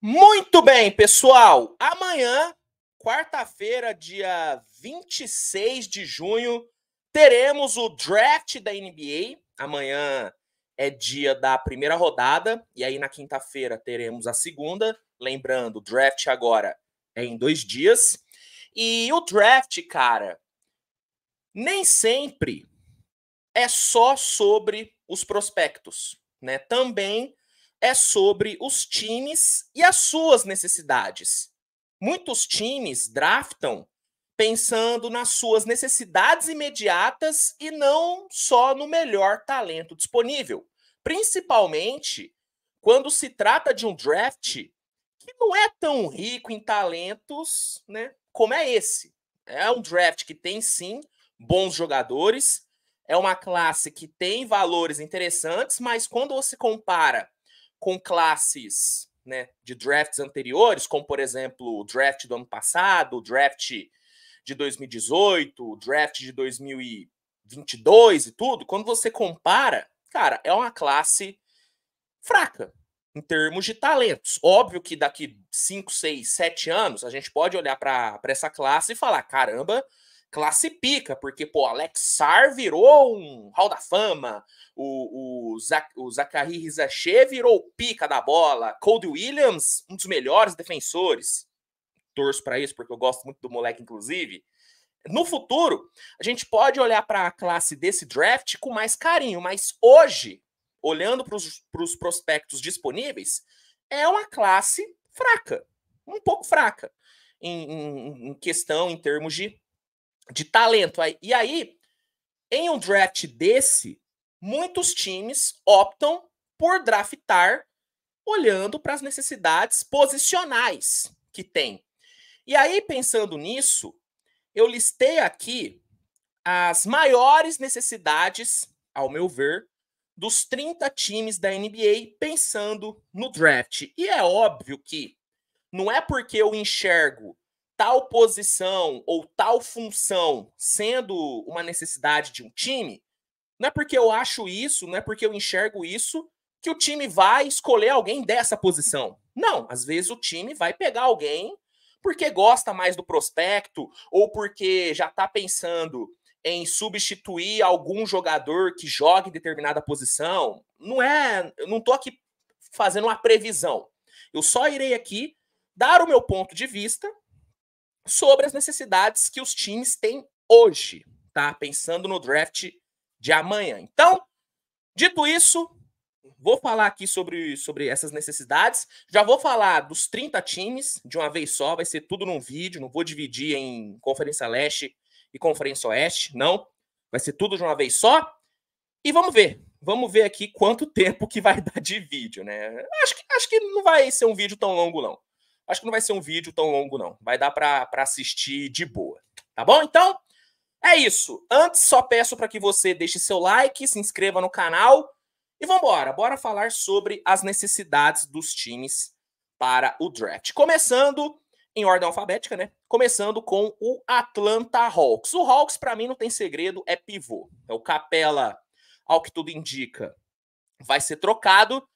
Muito bem, pessoal. Amanhã, quarta-feira, dia 26 de junho, teremos o draft da NBA. Amanhã é dia da primeira rodada e aí na quinta-feira teremos a segunda. Lembrando, o draft agora é em dois dias. E o draft, cara, nem sempre é só sobre os prospectos, né? Também é sobre os times e as suas necessidades. Muitos times draftam pensando nas suas necessidades imediatas e não só no melhor talento disponível, principalmente quando se trata de um draft que não é tão rico em talentos, né, como é esse. É um draft que tem sim bons jogadores, é uma classe que tem valores interessantes, mas quando você compara com classes né, de drafts anteriores, como por exemplo o draft do ano passado, o draft de 2018, o draft de 2022 e tudo, quando você compara, cara, é uma classe fraca em termos de talentos. Óbvio que daqui 5, 6, 7 anos a gente pode olhar para essa classe e falar: caramba, classe pica porque, pô, Alex Sar virou um Hall da Fama, o, o, Zach, o Zachary Rizaché virou pica da bola, Cody Williams, um dos melhores defensores. Torço para isso, porque eu gosto muito do moleque, inclusive. No futuro, a gente pode olhar para a classe desse draft com mais carinho, mas hoje, olhando para os prospectos disponíveis, é uma classe fraca, um pouco fraca em, em, em questão, em termos de de talento. E aí, em um draft desse, muitos times optam por draftar olhando para as necessidades posicionais que tem. E aí, pensando nisso, eu listei aqui as maiores necessidades, ao meu ver, dos 30 times da NBA pensando no draft. E é óbvio que não é porque eu enxergo tal posição ou tal função sendo uma necessidade de um time, não é porque eu acho isso, não é porque eu enxergo isso, que o time vai escolher alguém dessa posição. Não, às vezes o time vai pegar alguém porque gosta mais do prospecto ou porque já está pensando em substituir algum jogador que jogue determinada posição. Não é, eu não estou aqui fazendo uma previsão. Eu só irei aqui dar o meu ponto de vista sobre as necessidades que os times têm hoje, tá? Pensando no draft de amanhã. Então, dito isso, vou falar aqui sobre, sobre essas necessidades. Já vou falar dos 30 times de uma vez só, vai ser tudo num vídeo, não vou dividir em Conferência Leste e Conferência Oeste, não. Vai ser tudo de uma vez só. E vamos ver. Vamos ver aqui quanto tempo que vai dar de vídeo, né? Acho que, acho que não vai ser um vídeo tão longo, não. Acho que não vai ser um vídeo tão longo, não. Vai dar para assistir de boa. Tá bom? Então, é isso. Antes, só peço para que você deixe seu like, se inscreva no canal e vambora. Bora falar sobre as necessidades dos times para o draft. Começando em ordem alfabética, né? Começando com o Atlanta Hawks. O Hawks, para mim, não tem segredo, é pivô. É o Capela, ao que tudo indica, vai ser trocado.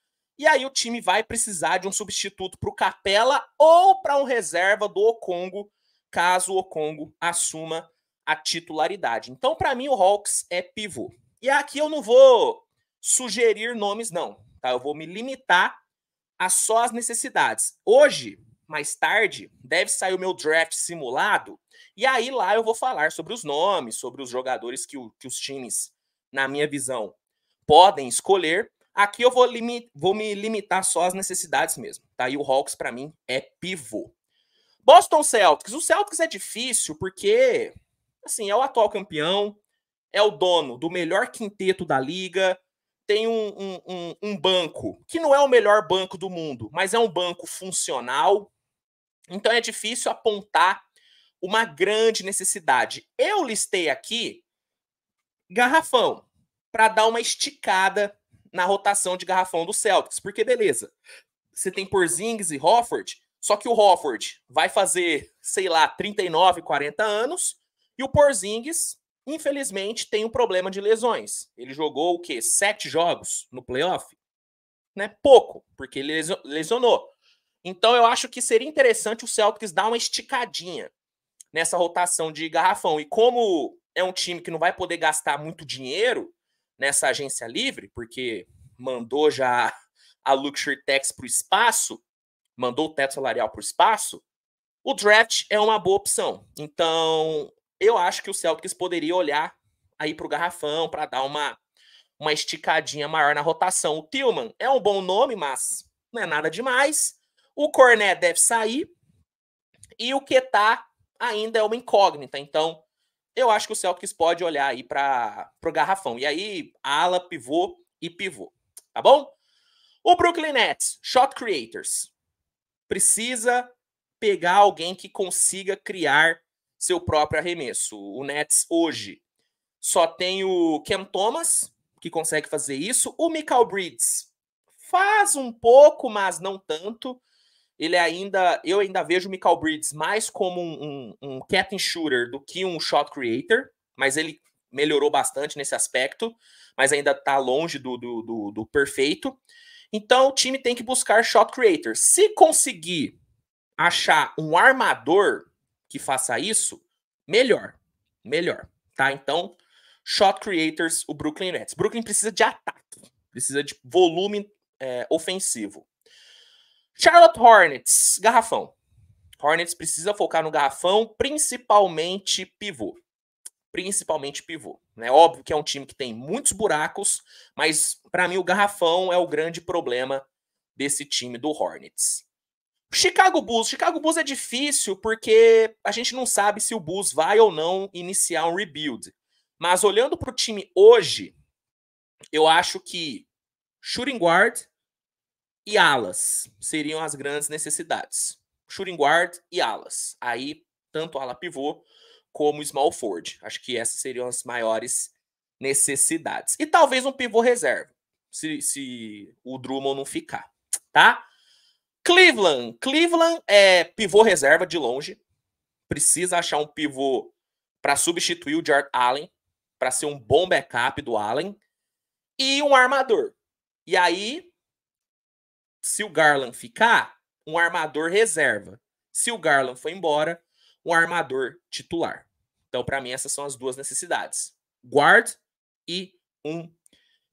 E aí o time vai precisar de um substituto para o Capela ou para um reserva do Okongo, caso o Okongo assuma a titularidade. Então, para mim, o Hawks é pivô. E aqui eu não vou sugerir nomes, não. Tá? Eu vou me limitar a só as necessidades. Hoje, mais tarde, deve sair o meu draft simulado. E aí lá eu vou falar sobre os nomes, sobre os jogadores que, o, que os times, na minha visão, podem escolher. Aqui eu vou, limi vou me limitar só às necessidades mesmo, tá? E o Hawks, para mim, é pivô. Boston Celtics. O Celtics é difícil porque, assim, é o atual campeão, é o dono do melhor quinteto da liga, tem um, um, um, um banco que não é o melhor banco do mundo, mas é um banco funcional. Então é difícil apontar uma grande necessidade. Eu listei aqui garrafão para dar uma esticada na rotação de garrafão do Celtics. Porque, beleza, você tem Porzingis e Hofford, só que o Hofford vai fazer, sei lá, 39, 40 anos, e o Porzingis, infelizmente, tem um problema de lesões. Ele jogou o quê? Sete jogos no playoff? Né? Pouco, porque ele lesionou. Então eu acho que seria interessante o Celtics dar uma esticadinha nessa rotação de garrafão. E como é um time que não vai poder gastar muito dinheiro, nessa agência livre, porque mandou já a Luxury Tax para o espaço, mandou o teto salarial para o espaço, o draft é uma boa opção. Então, eu acho que o Celtics poderia olhar aí para o garrafão para dar uma, uma esticadinha maior na rotação. O Tillman é um bom nome, mas não é nada demais. O Cornet deve sair. E o Quetá ainda é uma incógnita. Então, eu acho que o Celtics pode olhar aí para o garrafão. E aí, ala, pivô e pivô. Tá bom? O Brooklyn Nets, shot creators, precisa pegar alguém que consiga criar seu próprio arremesso. O Nets hoje só tem o Cam Thomas, que consegue fazer isso. O Michael Bridges faz um pouco, mas não tanto ele ainda. Eu ainda vejo o Michael Bridges mais como um, um, um captain shooter do que um shot creator, mas ele melhorou bastante nesse aspecto, mas ainda está longe do, do, do, do perfeito. Então o time tem que buscar shot creator. Se conseguir achar um armador que faça isso, melhor. Melhor. Tá? Então, shot creators, o Brooklyn Nets. Brooklyn precisa de ataque, precisa de volume é, ofensivo. Charlotte Hornets, garrafão. Hornets precisa focar no garrafão, principalmente pivô. Principalmente pivô. Né? Óbvio que é um time que tem muitos buracos, mas para mim o garrafão é o grande problema desse time do Hornets. Chicago Bulls. Chicago Bulls é difícil porque a gente não sabe se o Bulls vai ou não iniciar um rebuild. Mas olhando para o time hoje, eu acho que shooting guard, e alas seriam as grandes necessidades. Shooting guard e alas. Aí, tanto ala pivô como small forward. Acho que essas seriam as maiores necessidades. E talvez um pivô reserva, se, se o Drummond não ficar, tá? Cleveland. Cleveland é pivô reserva de longe. Precisa achar um pivô para substituir o Jared Allen, para ser um bom backup do Allen. E um armador. E aí, se o Garland ficar, um armador reserva. Se o Garland for embora, um armador titular. Então, para mim, essas são as duas necessidades: guard e um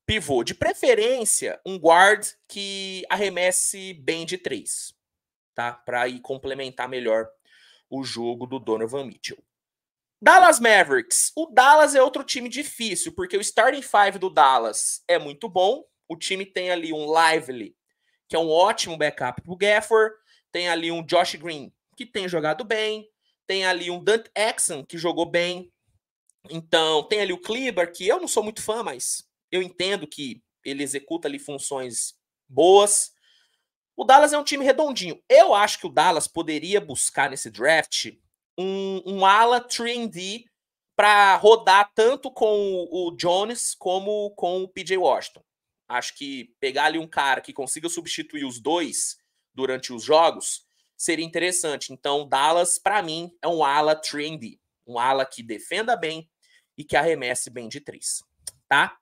pivô. De preferência, um guard que arremesse bem de três, tá? Para ir complementar melhor o jogo do Donovan Mitchell. Dallas Mavericks. O Dallas é outro time difícil, porque o starting five do Dallas é muito bom. O time tem ali um Lively que é um ótimo backup para o Gafford. Tem ali um Josh Green, que tem jogado bem. Tem ali um Dante Exxon, que jogou bem. Então, tem ali o Kleber que eu não sou muito fã, mas eu entendo que ele executa ali funções boas. O Dallas é um time redondinho. Eu acho que o Dallas poderia buscar nesse draft um, um ala 3D para rodar tanto com o Jones como com o PJ Washington. Acho que pegar ali um cara que consiga substituir os dois durante os jogos seria interessante. Então, Dallas, para mim, é um ala trendy. Um ala que defenda bem e que arremesse bem de três, tá?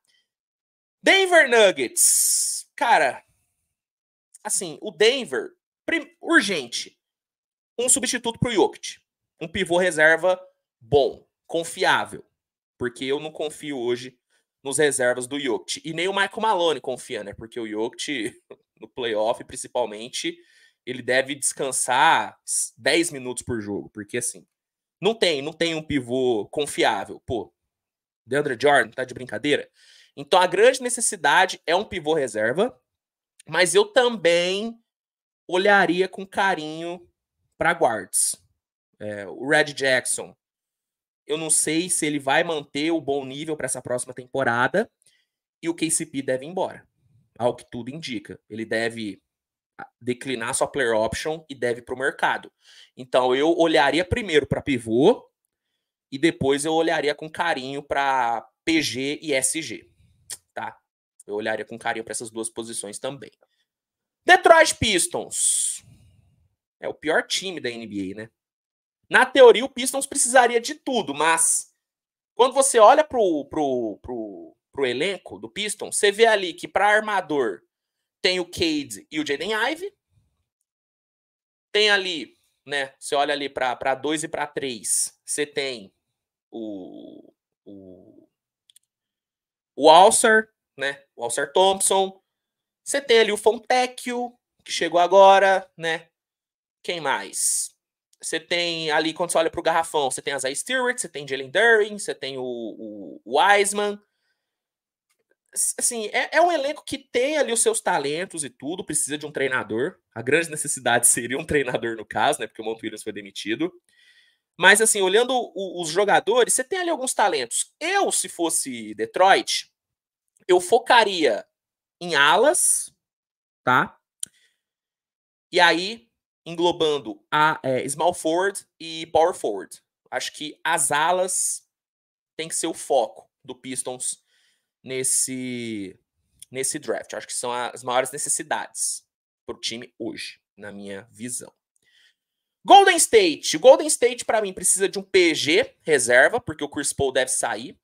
Denver Nuggets. Cara, assim, o Denver, urgente, um substituto pro Jokic. Um pivô reserva bom, confiável. Porque eu não confio hoje nos reservas do Jokic. E nem o Michael Malone confia, né? Porque o Jokic, no playoff, principalmente, ele deve descansar 10 minutos por jogo. Porque, assim, não tem, não tem um pivô confiável. Pô, DeAndre Jordan tá de brincadeira? Então, a grande necessidade é um pivô reserva, mas eu também olharia com carinho para guards. É, o Red Jackson eu não sei se ele vai manter o bom nível para essa próxima temporada. E o KCP deve ir embora, ao que tudo indica. Ele deve ah, declinar sua player option e deve para o mercado. Então eu olharia primeiro para pivô e depois eu olharia com carinho para PG e SG, tá? Eu olharia com carinho para essas duas posições também. Detroit Pistons é o pior time da NBA, né? Na teoria, o Pistons precisaria de tudo, mas quando você olha pro, pro, pro, pro elenco do Pistons, você vê ali que para armador tem o Cade e o Jaden Ive. Tem ali, né? Você olha ali para 2 e para 3, você tem o, o, o Alcer, né? O Alcer Thompson. Você tem ali o Fontecchio, que chegou agora, né? Quem mais? Você tem ali, quando você olha para o garrafão, você tem a Zay Stewart, você tem Jalen Durin, você tem o, o, Wiseman. Assim, é, é, um elenco que tem ali os seus talentos e tudo, precisa de um treinador. A grande necessidade seria um treinador, no caso, né? Porque o Monte Williams foi demitido. Mas, assim, olhando o, os jogadores, você tem ali alguns talentos. Eu, se fosse Detroit, eu focaria em alas, tá? E aí englobando a é, small forward e power forward. Acho que as alas tem que ser o foco do Pistons nesse nesse draft. Acho que são as maiores necessidades para o time hoje, na minha visão. Golden State. O Golden State para mim precisa de um PG reserva, porque o Chris Paul deve sair.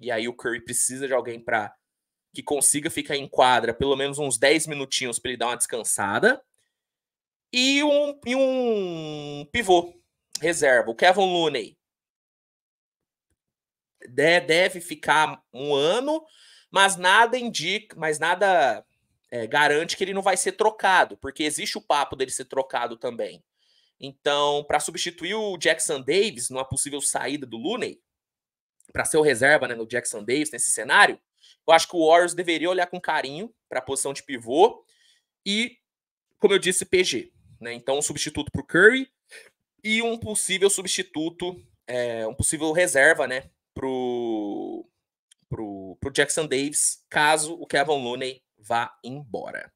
E aí o Curry precisa de alguém para que consiga ficar em quadra pelo menos uns 10 minutinhos para ele dar uma descansada e um, e um pivô reserva, o Kevin Looney. De, deve ficar um ano, mas nada indica, mas nada é, garante que ele não vai ser trocado, porque existe o papo dele ser trocado também. Então, para substituir o Jackson Davis numa possível saída do Looney, para ser o reserva né, no Jackson Davis nesse cenário, eu acho que o Warriors deveria olhar com carinho para a posição de pivô e, como eu disse, PG. Né? Então, um substituto para o Curry e um possível substituto, é, um possível reserva né, para o pro, pro Jackson Davis, caso o Kevin Looney vá embora.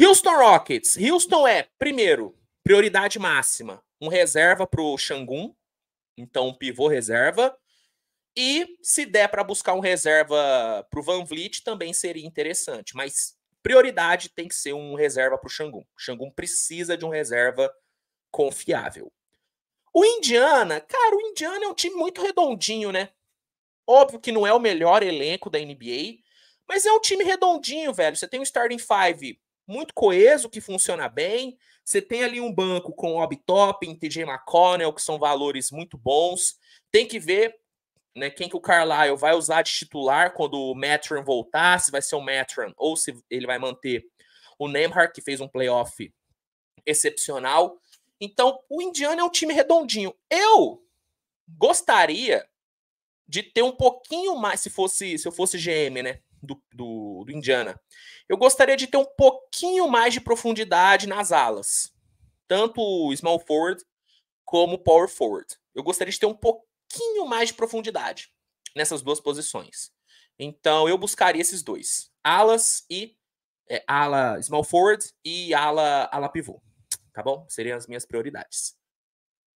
Houston Rockets. Houston é, primeiro, prioridade máxima, um reserva para o Shangun, então um pivô reserva. E se der para buscar um reserva para o Van Vliet, também seria interessante. Mas prioridade tem que ser um reserva para o Xangun. O precisa de um reserva confiável. O Indiana, cara, o Indiana é um time muito redondinho, né? Óbvio que não é o melhor elenco da NBA, mas é um time redondinho, velho. Você tem um starting five muito coeso, que funciona bem. Você tem ali um banco com Obi Top, TJ McConnell, que são valores muito bons. Tem que ver né, quem que o Carlisle vai usar de titular quando o Metron voltar, se vai ser o Metron ou se ele vai manter o Nemhart, que fez um playoff excepcional. Então, o Indiana é um time redondinho. Eu gostaria de ter um pouquinho mais, se fosse, se eu fosse GM, né, do, do, do Indiana, eu gostaria de ter um pouquinho mais de profundidade nas alas, tanto small forward como power forward. Eu gostaria de ter um pouquinho pouquinho mais de profundidade nessas duas posições. Então eu buscaria esses dois: alas e é, ala small forward e ala ala pivô. Tá bom? Seriam as minhas prioridades.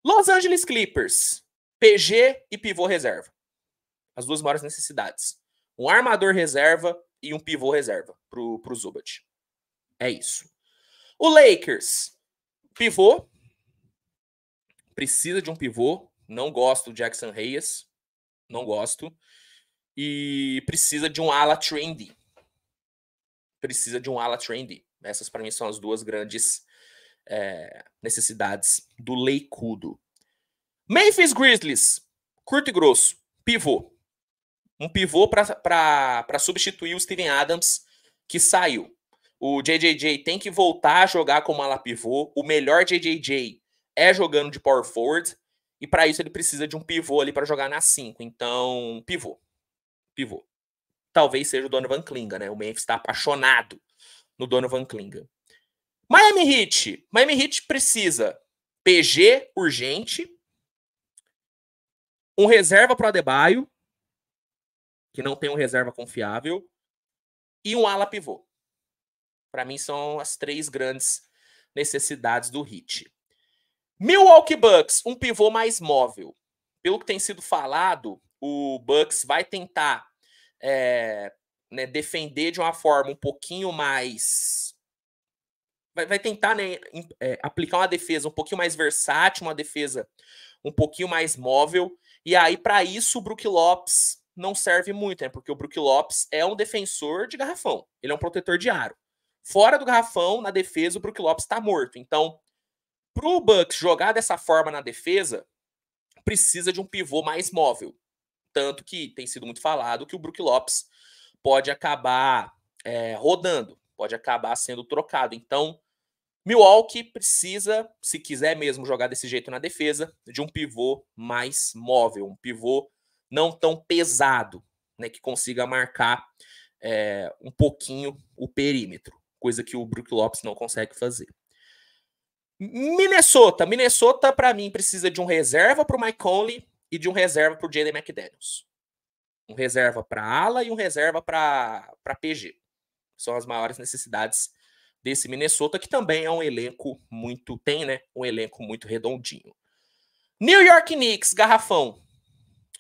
Los Angeles Clippers, PG e pivô reserva. As duas maiores necessidades. Um armador reserva e um pivô reserva pro, pro Zubat. É isso. O Lakers, pivô. Precisa de um pivô. Não gosto do Jackson Reyes. Não gosto. E precisa de um ala trendy. Precisa de um ala trendy. Essas, para mim, são as duas grandes é, necessidades do Leicudo. Memphis Grizzlies. Curto e grosso. Pivô. Um pivô para substituir o Steven Adams, que saiu. O JJJ tem que voltar a jogar como ala pivô. O melhor JJJ é jogando de power forward. E para isso ele precisa de um pivô ali para jogar na 5. Então, pivô. Pivô. Talvez seja o Donovan Klinga, né? O Memphis está apaixonado no Donovan Klinga. Miami Heat. Miami Heat precisa PG urgente, um reserva para o Adebayo, que não tem um reserva confiável, e um ala pivô. Para mim são as três grandes necessidades do Heat. Milwaukee Bucks, um pivô mais móvel. Pelo que tem sido falado, o Bucks vai tentar é, né, defender de uma forma um pouquinho mais. Vai, vai tentar né, é, aplicar uma defesa um pouquinho mais versátil, uma defesa um pouquinho mais móvel. E aí, para isso, o Brook Lopes não serve muito, né? Porque o Brook Lopes é um defensor de garrafão. Ele é um protetor de aro. Fora do garrafão, na defesa, o Brook Lopes está morto. Então, para o Bucks jogar dessa forma na defesa, precisa de um pivô mais móvel. Tanto que tem sido muito falado que o Brook Lopes pode acabar é, rodando, pode acabar sendo trocado. Então, Milwaukee precisa, se quiser mesmo jogar desse jeito na defesa, de um pivô mais móvel, um pivô não tão pesado, né, que consiga marcar é, um pouquinho o perímetro, coisa que o Brook Lopes não consegue fazer. Minnesota. Minnesota, para mim, precisa de um reserva para o Mike Conley e de um reserva para o Jaden McDaniels. Um reserva para ala e um reserva para PG. São as maiores necessidades desse Minnesota, que também é um elenco muito. Tem, né? Um elenco muito redondinho. New York Knicks, garrafão.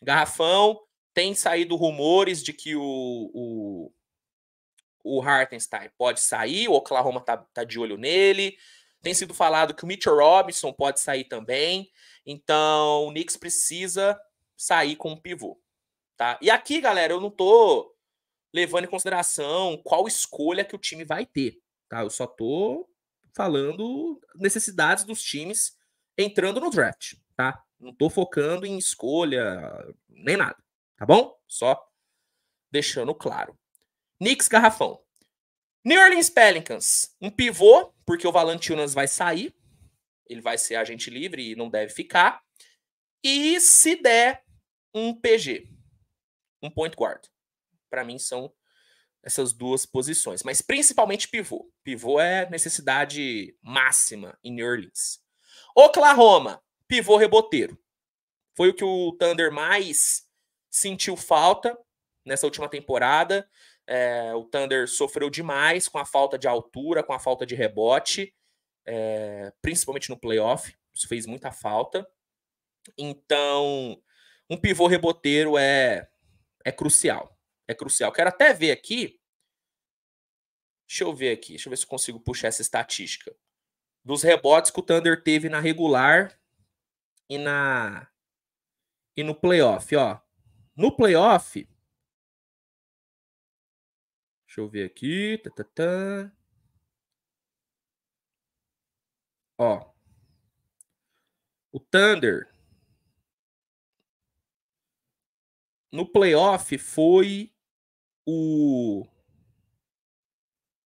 Garrafão. Tem saído rumores de que o, o, o Hartenstein pode sair, o Oklahoma tá, tá de olho nele. Tem sido falado que o Mitchell Robinson pode sair também. Então, o Knicks precisa sair com um pivô. Tá? E aqui, galera, eu não tô levando em consideração qual escolha que o time vai ter. Tá? Eu só tô falando necessidades dos times entrando no draft. Tá? Não tô focando em escolha nem nada. Tá bom? Só deixando claro. Knicks Garrafão. New Orleans Pelicans, um pivô, porque o Valanciunas vai sair, ele vai ser agente livre e não deve ficar. E se der um PG, um point guard. Para mim são essas duas posições, mas principalmente pivô. Pivô é necessidade máxima em New Orleans. Oklahoma, pivô reboteiro. Foi o que o Thunder mais sentiu falta nessa última temporada. É, o Thunder sofreu demais com a falta de altura, com a falta de rebote, é, principalmente no playoff. Isso fez muita falta. Então, um pivô reboteiro é, é crucial. É crucial. Quero até ver aqui. Deixa eu ver aqui. Deixa eu ver se eu consigo puxar essa estatística. Dos rebotes que o Thunder teve na regular e na e no playoff, ó. No playoff, Deixa eu ver aqui. Tá, tá, tá. Ó. O Thunder. No playoff foi o.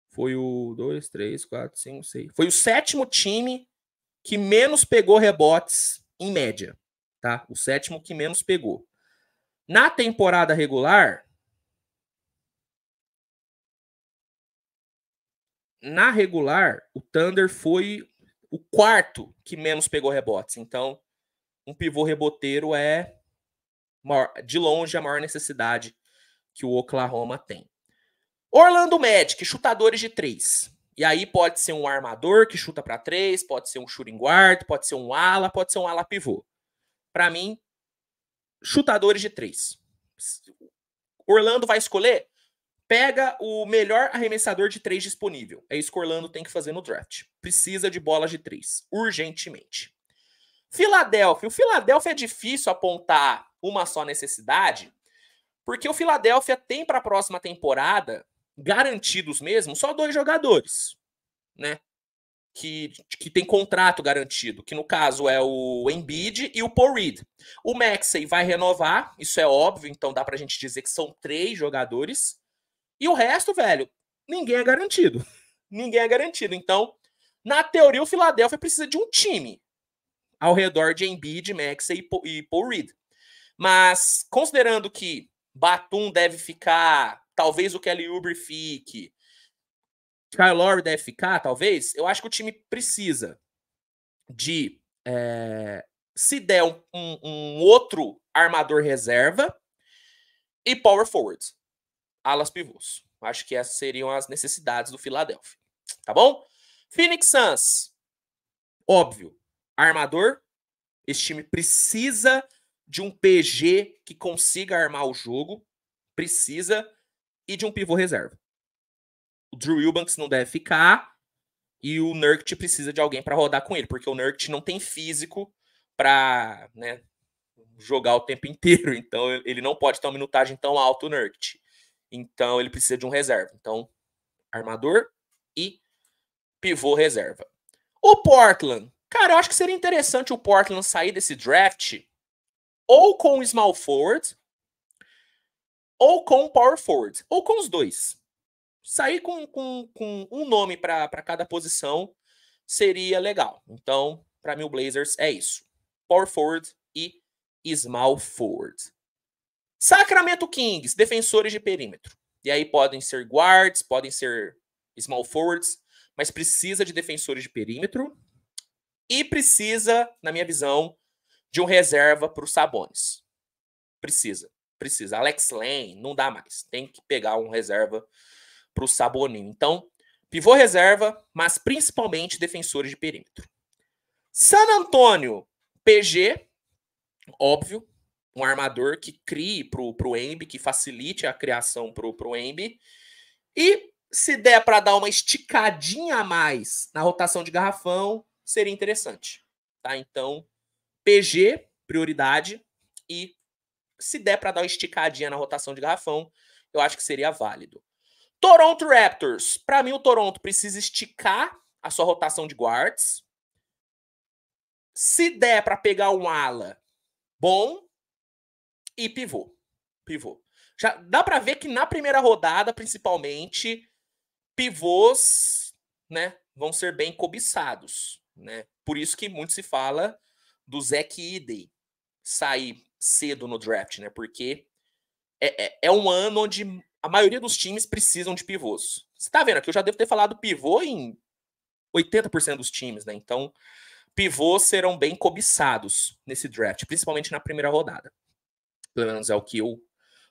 Foi o 2, 3, 4, 5, 6. Foi o sétimo time que menos pegou rebotes em média. Tá? O sétimo que menos pegou. Na temporada regular, na regular, o Thunder foi o quarto que menos pegou rebotes. Então, um pivô reboteiro é maior, de longe a maior necessidade que o Oklahoma tem. Orlando Magic, chutadores de três. E aí pode ser um armador que chuta para três, pode ser um shooting guard, pode ser um ala, pode ser um ala pivô. Para mim, chutadores de três. Orlando vai escolher Pega o melhor arremessador de três disponível. É isso que Orlando tem que fazer no draft. Precisa de bolas de três, urgentemente. Filadélfia. O Filadélfia é difícil apontar uma só necessidade, porque o Filadélfia tem para a próxima temporada, garantidos mesmo, só dois jogadores, né? Que, que tem contrato garantido, que no caso é o Embiid e o Paul Reed. O Maxey vai renovar, isso é óbvio, então dá para a gente dizer que são três jogadores. E o resto, velho, ninguém é garantido. Ninguém é garantido. Então, na teoria, o Philadelphia precisa de um time ao redor de Embiid, Maxey e Paul Reed. Mas, considerando que Batum deve ficar, talvez o Kelly Uber fique, Kyle Lowry deve ficar, talvez, eu acho que o time precisa de é, se der um, um, outro armador reserva e power forwards alas pivôs. Acho que essas seriam as necessidades do Philadelphia. Tá bom? Phoenix Suns. Óbvio, armador. Esse time precisa de um PG que consiga armar o jogo. Precisa. E de um pivô reserva. O Drew Eubanks não deve ficar. E o Nurkic precisa de alguém para rodar com ele, porque o Nurkic não tem físico para né, jogar o tempo inteiro. Então ele não pode ter uma minutagem tão alta, o Nurkic. Então ele precisa de um reserva. Então, armador e pivô reserva. O Portland. Cara, eu acho que seria interessante o Portland sair desse draft ou com o small forward ou com o power forward, ou com os dois. Sair com, com, com um nome para cada posição seria legal. Então, para mim, o Blazers é isso: power forward e small forward. Sacramento Kings, defensores de perímetro. E aí podem ser guards, podem ser small forwards, mas precisa de defensores de perímetro e precisa, na minha visão, de um reserva para os Sabones. Precisa, precisa. Alex Lane não dá mais. Tem que pegar um reserva para o Saboninho. Então, pivô reserva, mas principalmente defensores de perímetro. San Antônio, PG, óbvio, um armador que crie para o Embi, que facilite a criação para o Embi. E se der para dar uma esticadinha a mais na rotação de garrafão, seria interessante. Tá? Então, PG, prioridade, e se der para dar uma esticadinha na rotação de garrafão, eu acho que seria válido. Toronto Raptors. Para mim, o Toronto precisa esticar a sua rotação de guards. Se der para pegar um ala, bom, e pivô. Pivô. Já dá para ver que na primeira rodada, principalmente, pivôs, né, vão ser bem cobiçados, né? Por isso que muito se fala do Zack Idey sair cedo no draft, né? Porque é, é, é um ano onde a maioria dos times precisam de pivôs. Você tá vendo aqui, eu já devo ter falado pivô em 80% dos times, né? Então, pivôs serão bem cobiçados nesse draft, principalmente na primeira rodada. Pelo menos é o que eu,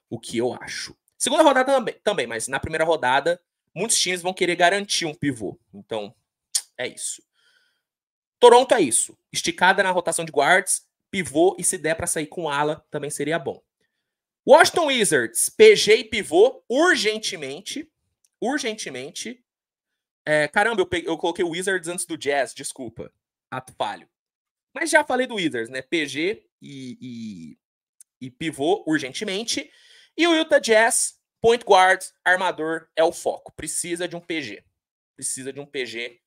o que eu acho. Segunda rodada também, também, mas na primeira rodada, muitos times vão querer garantir um pivô. Então, é isso. Toronto é isso. Esticada na rotação de guards, pivô e se der para sair com ala, também seria bom. Washington Wizards, PG e pivô, urgentemente. Urgentemente. É, caramba, eu, peguei, eu coloquei o Wizards antes do Jazz, desculpa. Ato falho. Mas já falei do Wizards, né? PG e, e, e pivô urgentemente. E o Utah Jazz, point guard, armador é o foco. Precisa de um PG. Precisa de um PG.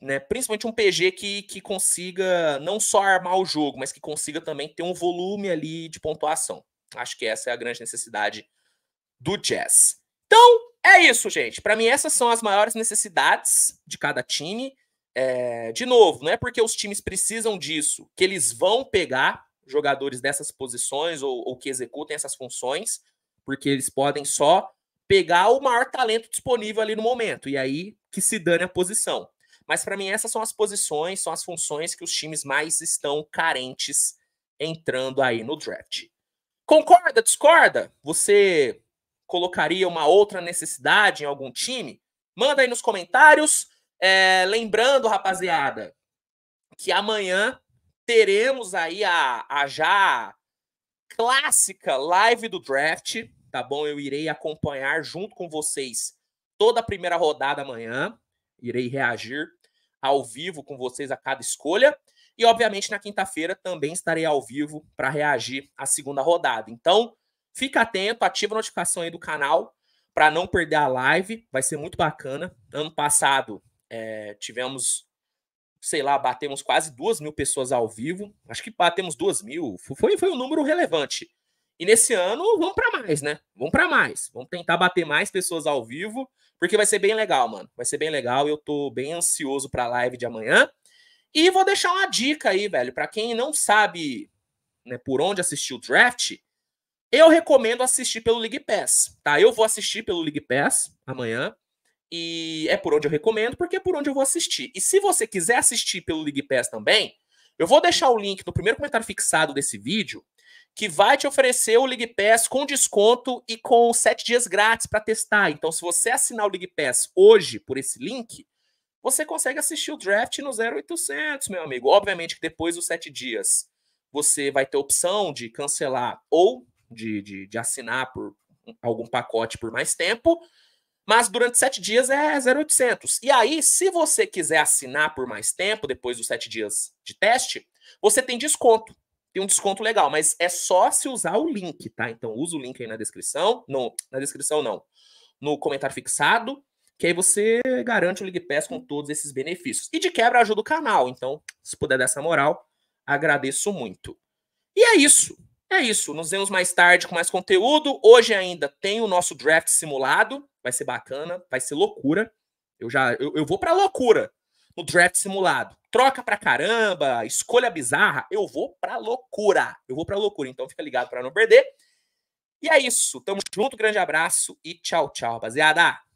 Né? Principalmente um PG que, que consiga não só armar o jogo, mas que consiga também ter um volume ali de pontuação. Acho que essa é a grande necessidade do Jazz. Então, é isso, gente. Para mim, essas são as maiores necessidades de cada time. É, de novo, não é porque os times precisam disso que eles vão pegar jogadores dessas posições ou, ou que executem essas funções, porque eles podem só pegar o maior talento disponível ali no momento e aí que se dane a posição. Mas para mim essas são as posições, são as funções que os times mais estão carentes entrando aí no draft. Concorda, discorda? Você colocaria uma outra necessidade em algum time? Manda aí nos comentários. É, lembrando, rapaziada, que amanhã teremos aí a, a já clássica live do draft, tá bom? Eu irei acompanhar junto com vocês toda a primeira rodada amanhã. Irei reagir ao vivo com vocês a cada escolha. E, obviamente, na quinta-feira também estarei ao vivo para reagir à segunda rodada. Então, fica atento, ativa a notificação aí do canal para não perder a live. Vai ser muito bacana. Ano passado é, tivemos sei lá, batemos quase duas mil pessoas ao vivo. Acho que batemos duas mil. Foi, foi um número relevante. E nesse ano, vamos para mais, né? Vamos para mais. Vamos tentar bater mais pessoas ao vivo, porque vai ser bem legal, mano. Vai ser bem legal. Eu tô bem ansioso para a live de amanhã. E vou deixar uma dica aí, velho, para quem não sabe né, por onde assistir o draft, eu recomendo assistir pelo League Pass, tá? Eu vou assistir pelo League Pass amanhã. E é por onde eu recomendo, porque é por onde eu vou assistir. E se você quiser assistir pelo League Pass também, eu vou deixar o link no primeiro comentário fixado desse vídeo, que vai te oferecer o League Pass com desconto e com sete dias grátis para testar. Então, se você assinar o League Pass hoje por esse link, você consegue assistir o draft no 0800, meu amigo. Obviamente que depois dos sete dias você vai ter a opção de cancelar ou de, de, de assinar por algum pacote por mais tempo. Mas durante sete dias é 0,800. E aí, se você quiser assinar por mais tempo, depois dos sete dias de teste, você tem desconto. Tem um desconto legal, mas é só se usar o link, tá? Então, usa o link aí na descrição. no na descrição não. No comentário fixado, que aí você garante o League Pass com todos esses benefícios. E de quebra, ajuda o canal. Então, se puder dar essa moral, agradeço muito. E é isso. É isso, nos vemos mais tarde com mais conteúdo. Hoje ainda tem o nosso draft simulado, vai ser bacana, vai ser loucura. Eu já eu, eu vou para loucura no draft simulado. Troca pra caramba, escolha bizarra, eu vou pra loucura. Eu vou pra loucura, então fica ligado para não perder. E é isso, tamo junto, grande abraço e tchau, tchau, rapaziada.